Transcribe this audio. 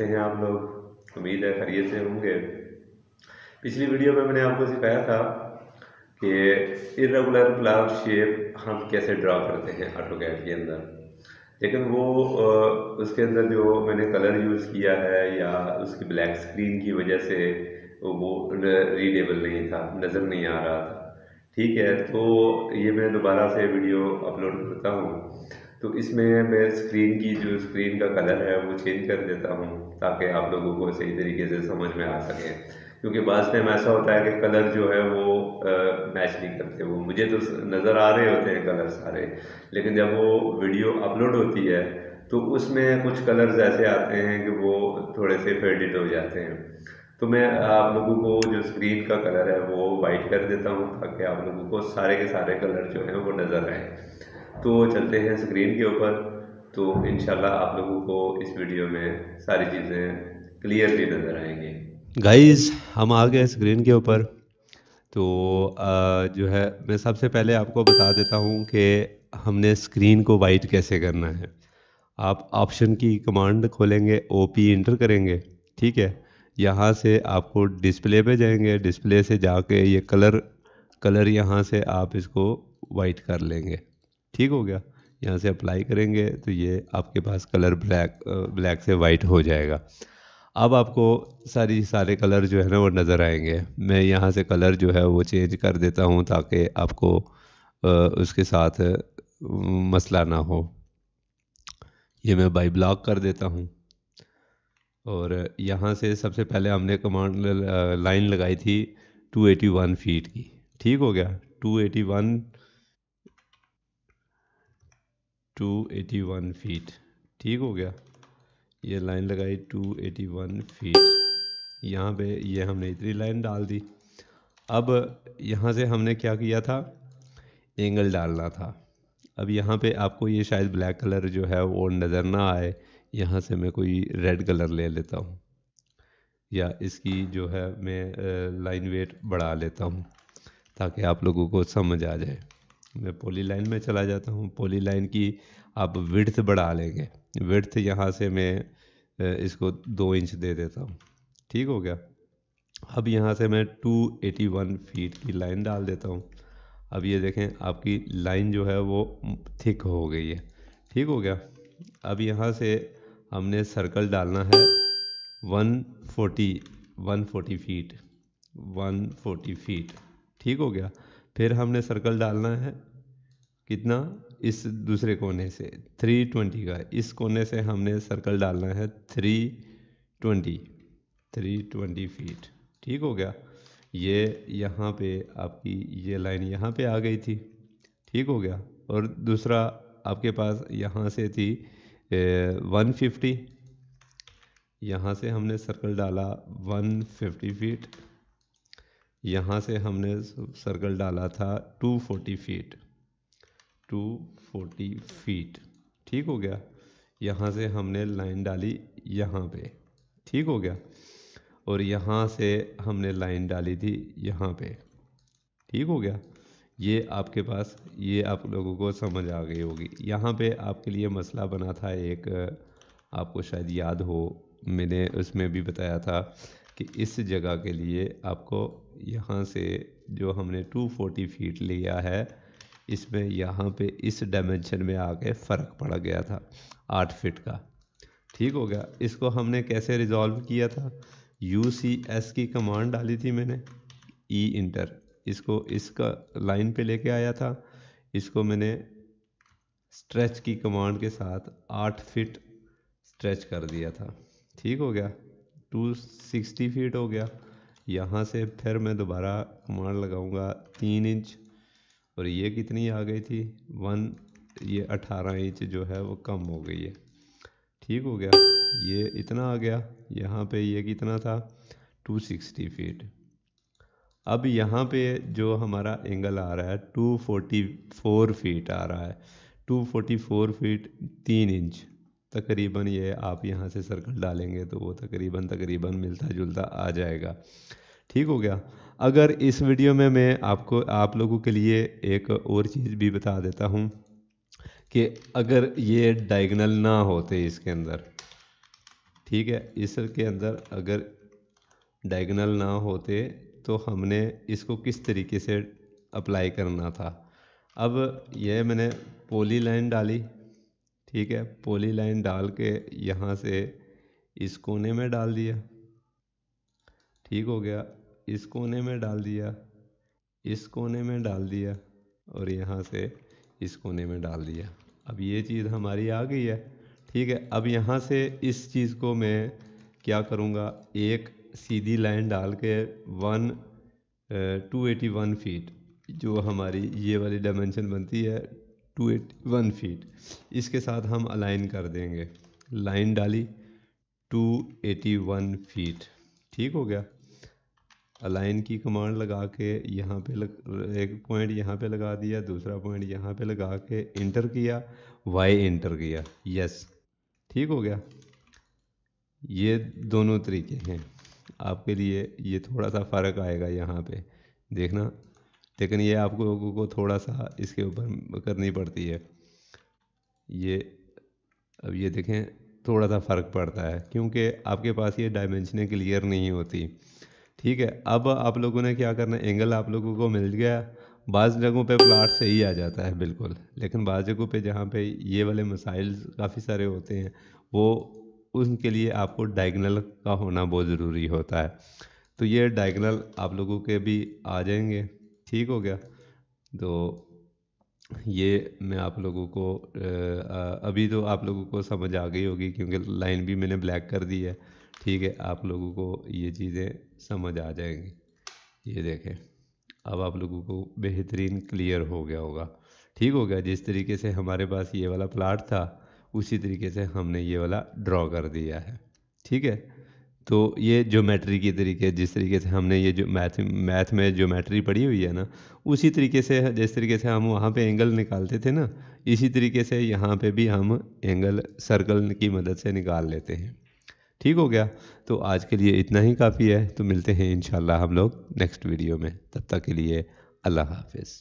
कैसे हैं आप लोग उम्मीद है खरीय से होंगे पिछली वीडियो में मैंने आपको सिखाया था कि इरेगुलर प्लाट शेप हम कैसे ड्रा करते हैं ऑटो के अंदर लेकिन वो उसके अंदर जो मैंने कलर यूज़ किया है या उसकी ब्लैक स्क्रीन की वजह से वो रीडेबल नहीं था नज़र नहीं आ रहा था ठीक है तो ये मैं दोबारा से वीडियो अपलोड करता हूँ तो इसमें मैं स्क्रीन की जो स्क्रीन का कलर है वो चेंज कर देता हूँ ताकि आप लोगों को सही तरीके से समझ में आ सके क्योंकि बाज़ टाइम ऐसा होता है कि कलर जो है वो आ, मैच नहीं करते वो मुझे तो नज़र आ रहे होते हैं कलर सारे लेकिन जब वो वीडियो अपलोड होती है तो उसमें कुछ कलर्स ऐसे आते हैं कि वो थोड़े से फेडिड हो जाते हैं तो मैं आप लोगों को जो स्क्रीन का कलर है वो वाइट कर देता हूँ ताकि आप लोगों को सारे के सारे कलर जो हैं वो नज़र आए तो चलते हैं स्क्रीन के ऊपर तो इन आप लोगों को इस वीडियो में सारी चीज़ें क्लियरली नज़र आएंगी गाइज़ हम आ गए स्क्रीन के ऊपर तो आ, जो है मैं सबसे पहले आपको बता देता हूँ कि हमने स्क्रीन को वाइट कैसे करना है आप ऑप्शन की कमांड खोलेंगे ओ पी इंटर करेंगे ठीक है यहाँ से आपको डिस्प्ले पे जाएंगे डिस्प्ले से जाके ये कलर कलर यहाँ से आप इसको वाइट कर लेंगे ठीक हो गया यहाँ से अप्लाई करेंगे तो ये आपके पास कलर ब्लैक ब्लैक से वाइट हो जाएगा अब आपको सारी सारे कलर जो है ना वो नज़र आएंगे मैं यहाँ से कलर जो है वो चेंज कर देता हूँ ताकि आपको उसके साथ मसला ना हो ये मैं बाई ब्लॉक कर देता हूँ और यहाँ से सबसे पहले हमने कमांड लाइन लगाई थी 281 फीट की ठीक हो गया 281 281 फीट ठीक हो गया ये लाइन लगाई 281 फीट यहाँ पे ये हमने इतनी लाइन डाल दी अब यहाँ से हमने क्या किया था एंगल डालना था अब यहाँ पे आपको ये शायद ब्लैक कलर जो है वो नज़र ना आए यहाँ से मैं कोई रेड कलर ले लेता हूँ या इसकी जो है मैं लाइन वेट बढ़ा लेता हूँ ताकि आप लोगों को समझ आ जाए मैं पोली लाइन में चला जाता हूँ पोली लाइन की आप विड्थ बढ़ा लेंगे विड्थ यहाँ से मैं इसको दो इंच दे देता हूँ ठीक हो गया अब यहाँ से मैं 281 फीट की लाइन डाल देता हूँ अब ये देखें आपकी लाइन जो है वो थिक हो गई है ठीक हो गया अब यहाँ से हमने सर्कल डालना है 140 140 फीट 140 फीट ठीक हो गया फिर हमने सर्कल डालना है कितना इस दूसरे कोने से थ्री ट्वेंटी का इस कोने से हमने सर्कल डालना है three twenty three twenty feet ठीक हो गया ये यहाँ पे आपकी ये लाइन यहाँ पे आ गई थी ठीक हो गया और दूसरा आपके पास यहाँ से थी वन फिफ्टी यहाँ से हमने सर्कल डाला वन फिफ्टी फीट यहाँ से हमने सर्कल डाला था 240 फीट टू फीट ठीक हो गया यहाँ से हमने लाइन डाली यहाँ पे ठीक हो गया और यहाँ से हमने लाइन डाली थी यहाँ पे ठीक हो गया ये आपके पास ये आप लोगों को समझ आ गई होगी यहाँ पे आपके लिए मसला बना था एक आपको शायद याद हो मैंने उसमें भी बताया था कि इस जगह के लिए आपको यहाँ से जो हमने 240 फीट लिया है इसमें यहाँ पे इस डायमेंशन में आके फ़र्क पड़ गया था आठ फिट का ठीक हो गया इसको हमने कैसे रिजॉल्व किया था यू सी एस की कमांड डाली थी मैंने ई e इंटर इसको इसका लाइन पे लेके आया था इसको मैंने स्ट्रेच की कमांड के साथ आठ फिट स्ट्रेच कर दिया था ठीक हो गया टू सिक्सटी फीट हो गया यहाँ से फिर मैं दोबारा कमांड लगाऊंगा तीन इंच और ये कितनी आ गई थी वन ये अठारह इंच जो है वो कम हो गई है ठीक हो गया ये इतना आ गया यहाँ पे ये कितना था टू सिक्सटी फीट अब यहाँ पे जो हमारा एंगल आ रहा है टू फोर्टी फोर फीट आ रहा है टू फोर्टी फोर फीट तीन इंच तकरीबन ये आप यहाँ से सर्कल डालेंगे तो वो तकरीबन तकरीबन मिलता जुलता आ जाएगा ठीक हो गया अगर इस वीडियो में मैं आपको आप लोगों के लिए एक और चीज़ भी बता देता हूँ कि अगर ये डायगनल ना होते इसके अंदर ठीक है इसके अंदर अगर डायगनल ना होते तो हमने इसको किस तरीके से अप्लाई करना था अब यह मैंने पोली लाइन डाली ठीक है पोली लाइन डाल के यहाँ से इस कोने में डाल दिया ठीक हो गया इस कोने में डाल दिया इस कोने में डाल दिया और यहाँ से इस कोने में डाल दिया अब ये चीज़ हमारी आ गई है ठीक है अब यहाँ से इस चीज़ को मैं क्या करूँगा एक सीधी लाइन डाल के one two eighty one feet जो हमारी ये वाली डायमेंशन बनती है टू एट वन फीट इसके साथ हम अलाइन कर देंगे लाइन डाली टू एटी वन फीट ठीक हो गया अलाइन की कमांड लगा के यहाँ पे लग एक पॉइंट यहाँ पे लगा दिया दूसरा पॉइंट यहाँ पे लगा के इंटर किया वाई इंटर किया यस ठीक हो गया ये दोनों तरीके हैं आपके लिए ये थोड़ा सा फ़र्क आएगा यहाँ पे देखना लेकिन ये आपको लोगों को थोड़ा सा इसके ऊपर करनी पड़ती है ये अब ये देखें थोड़ा सा फ़र्क पड़ता है क्योंकि आपके पास ये डायमेंशनें क्लियर नहीं होती ठीक है अब आप लोगों ने क्या करना एंगल आप लोगों को मिल गया बाज़ जगहों पे प्लाट सही आ जाता है बिल्कुल लेकिन बाज़ जगहों पे जहाँ पे ये वाले मसाइल काफ़ी सारे होते हैं वो उनके लिए आपको डायगनल का होना बहुत ज़रूरी होता है तो ये डायगनल आप लोगों के भी आ जाएंगे ठीक हो गया तो ये मैं आप लोगों को अभी तो आप लोगों को समझ आ गई होगी क्योंकि लाइन भी मैंने ब्लैक कर दी है ठीक है आप लोगों को ये चीज़ें समझ आ जाएंगी ये देखें अब आप लोगों को बेहतरीन क्लियर हो गया होगा ठीक हो गया जिस तरीके से हमारे पास ये वाला प्लाट था उसी तरीके से हमने ये वाला ड्रॉ कर दिया है ठीक है तो ये ज्योमेट्री की तरीके जिस तरीके से हमने ये जो मैथ मैथ में ज्योमेट्री पढ़ी हुई है ना उसी तरीके से जिस तरीके से हम वहाँ पे एंगल निकालते थे ना इसी तरीके से यहाँ पे भी हम एंगल सर्कल की मदद से निकाल लेते हैं ठीक हो गया तो आज के लिए इतना ही काफ़ी है तो मिलते हैं इन हम लोग नेक्स्ट वीडियो में तब तक के लिए अल्लाह हाफिज़